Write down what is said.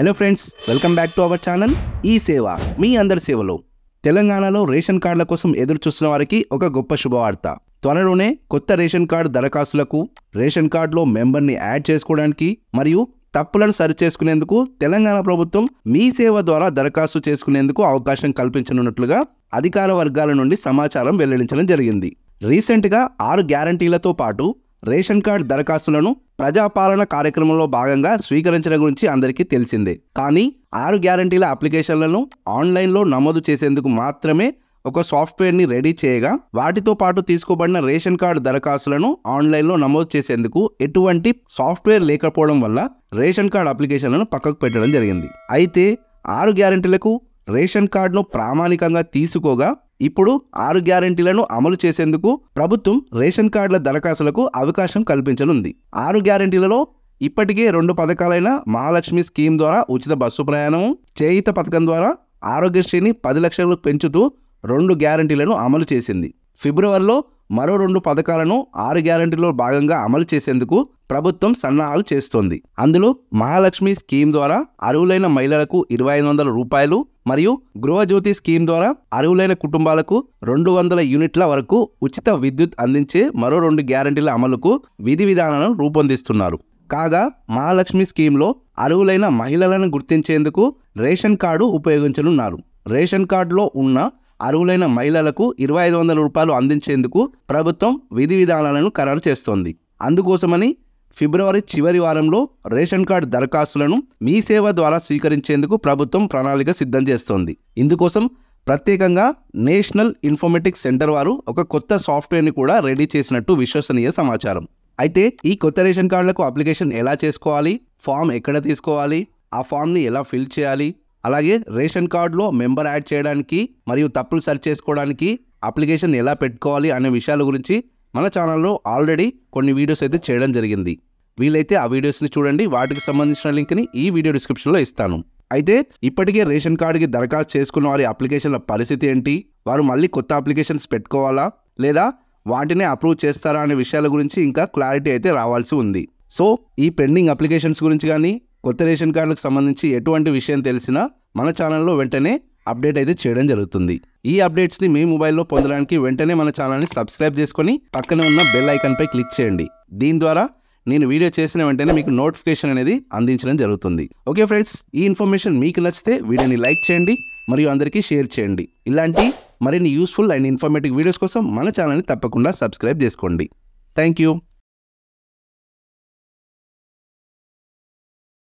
hello friends welcome back to our channel ఈ సేవ మీ అందరి సేవలో తెలంగాణలో రేషన్ కార్డుల కోసం ఎదురు చూస్తున్న వారికి ఒక గొప్ప శుభవార్త త్వరలోనే కొత్త రేషన్ కార్డు దరఖాస్తులకు రేషన్ కార్డులో మెంబర్ని యాడ్ చేసుకోవడానికి మరియు తప్పులను సరిచేసుకునేందుకు తెలంగాణ ప్రభుత్వం మీ సేవ ద్వారా దరఖాస్తు చేసుకునేందుకు అవకాశం కల్పించనున్నట్లుగా అధికార వర్గాల నుండి సమాచారం వెల్లడించడం జరిగింది రీసెంట్గా ఆరు గ్యారంటీలతో పాటు రేషన్ కార్డు దరఖాస్తులను ప్రజాపాలన కార్యక్రమంలో భాగంగా స్వీకరించడం గురించి అందరికీ తెలిసిందే కానీ ఆరు గ్యారంటీల అప్లికేషన్లను ఆన్లైన్లో నమోదు చేసేందుకు మాత్రమే ఒక సాఫ్ట్వేర్ని రెడీ చేయగా వాటితో పాటు తీసుకోబడిన రేషన్ కార్డు దరఖాస్తులను ఆన్లైన్లో నమోదు చేసేందుకు ఎటువంటి సాఫ్ట్వేర్ లేకపోవడం వల్ల రేషన్ కార్డు అప్లికేషన్లను పక్కకు పెట్టడం జరిగింది అయితే ఆరు గ్యారంటీలకు రేషన్ కార్డును ప్రామాణికంగా తీసుకోగా ఇప్పుడు ఆరు గ్యారంటీలను అమలు చేసేందుకు ప్రభుత్వం రేషన్ కార్డుల దరఖాస్తులకు అవకాశం కల్పించనుంది ఆరు గ్యారంటీలలో ఇప్పటికే రెండు పథకాలైన మహాలక్ష్మి స్కీమ్ ద్వారా ఉచిత బస్సు ప్రయాణం చేయిత పథకం ద్వారా ఆరోగ్యశ్రీని పది లక్షలు పెంచుతూ రెండు గ్యారంటీలను అమలు చేసింది ఫిబ్రవరిలో మరో రెండు పథకాలను ఆరు గ్యారంటీలో భాగంగా అమలు చేసేందుకు ప్రభుత్వం సన్నాహాలు చేస్తోంది అందులో మహాలక్ష్మి స్కీమ్ ద్వారా అరువులైన మహిళలకు ఇరవై ఐదు వందల రూపాయలు మరియు గృహజ్యోతి స్కీమ్ ద్వారా అర్హులైన కుటుంబాలకు రెండు వందల యూనిట్ల వరకు ఉచిత విద్యుత్ అందించే మరో రెండు గ్యారంటీల అమలుకు విధి విధానాలను రూపొందిస్తున్నారు కాగా మహాలక్ష్మి స్కీమ్లో అర్హులైన మహిళలను గుర్తించేందుకు రేషన్ కార్డు ఉపయోగించనున్నారు రేషన్ కార్డులో ఉన్న అర్హులైన మహిళలకు ఇరవై ఐదు వందల రూపాయలు అందించేందుకు ప్రభుత్వం విధి విధానాలను ఖరారు చేస్తోంది అందుకోసమని ఫిబ్రవరి చివరి వారంలో రేషన్ కార్డు దరఖాస్తులను మీ సేవ ద్వారా స్వీకరించేందుకు ప్రభుత్వం ప్రణాళిక సిద్ధం చేస్తోంది ఇందుకోసం ప్రత్యేకంగా నేషనల్ ఇన్ఫర్మేటిక్స్ సెంటర్ వారు ఒక కొత్త సాఫ్ట్వేర్ని కూడా రెడీ చేసినట్టు విశ్వసనీయ సమాచారం అయితే ఈ కొత్త రేషన్ కార్డులకు అప్లికేషన్ ఎలా చేసుకోవాలి ఫామ్ ఎక్కడ తీసుకోవాలి ఆ ఫామ్ని ఎలా ఫిల్ చేయాలి అలాగే రేషన్ కార్డులో మెంబర్ యాడ్ చేయడానికి మరియు తప్పులు సరి చేసుకోవడానికి అప్లికేషన్ ఎలా పెట్టుకోవాలి అనే విషయాల గురించి మన ఛానల్లో ఆల్రెడీ కొన్ని వీడియోస్ అయితే చేయడం జరిగింది వీలైతే ఆ వీడియోస్ని చూడండి వాటికి సంబంధించిన లింక్ని ఈ వీడియో డిస్క్రిప్షన్లో ఇస్తాను అయితే ఇప్పటికే రేషన్ కార్డుకి దరఖాస్తు చేసుకున్న వారి అప్లికేషన్ల పరిస్థితి ఏంటి వారు మళ్ళీ కొత్త అప్లికేషన్స్ పెట్టుకోవాలా లేదా వాటిని అప్రూవ్ చేస్తారా అనే విషయాల గురించి ఇంకా క్లారిటీ అయితే రావాల్సి ఉంది సో ఈ పెండింగ్ అప్లికేషన్స్ గురించి కానీ కొత్త రేషన్ కార్డులకు సంబంధించి ఎటువంటి విషయం తెలిసినా మన ఛానల్లో వెంటనే అప్డేట్ అయితే చేయడం జరుగుతుంది ఈ అప్డేట్స్ని మీ మొబైల్లో పొందడానికి వెంటనే మన ఛానల్ని సబ్స్క్రైబ్ చేసుకొని పక్కనే ఉన్న బెల్ ఐకన్పై క్లిక్ చేయండి దీని ద్వారా నేను వీడియో చేసిన వెంటనే మీకు నోటిఫికేషన్ అనేది అందించడం జరుగుతుంది ఓకే ఫ్రెండ్స్ ఈ ఇన్ఫర్మేషన్ మీకు నచ్చితే వీడియోని లైక్ చేయండి మరియు అందరికీ షేర్ చేయండి ఇలాంటి మరిన్ని యూస్ఫుల్ అండ్ ఇన్ఫర్మేటివ్ వీడియోస్ కోసం మన ఛానల్ని తప్పకుండా సబ్స్క్రైబ్ చేసుకోండి థ్యాంక్ యూ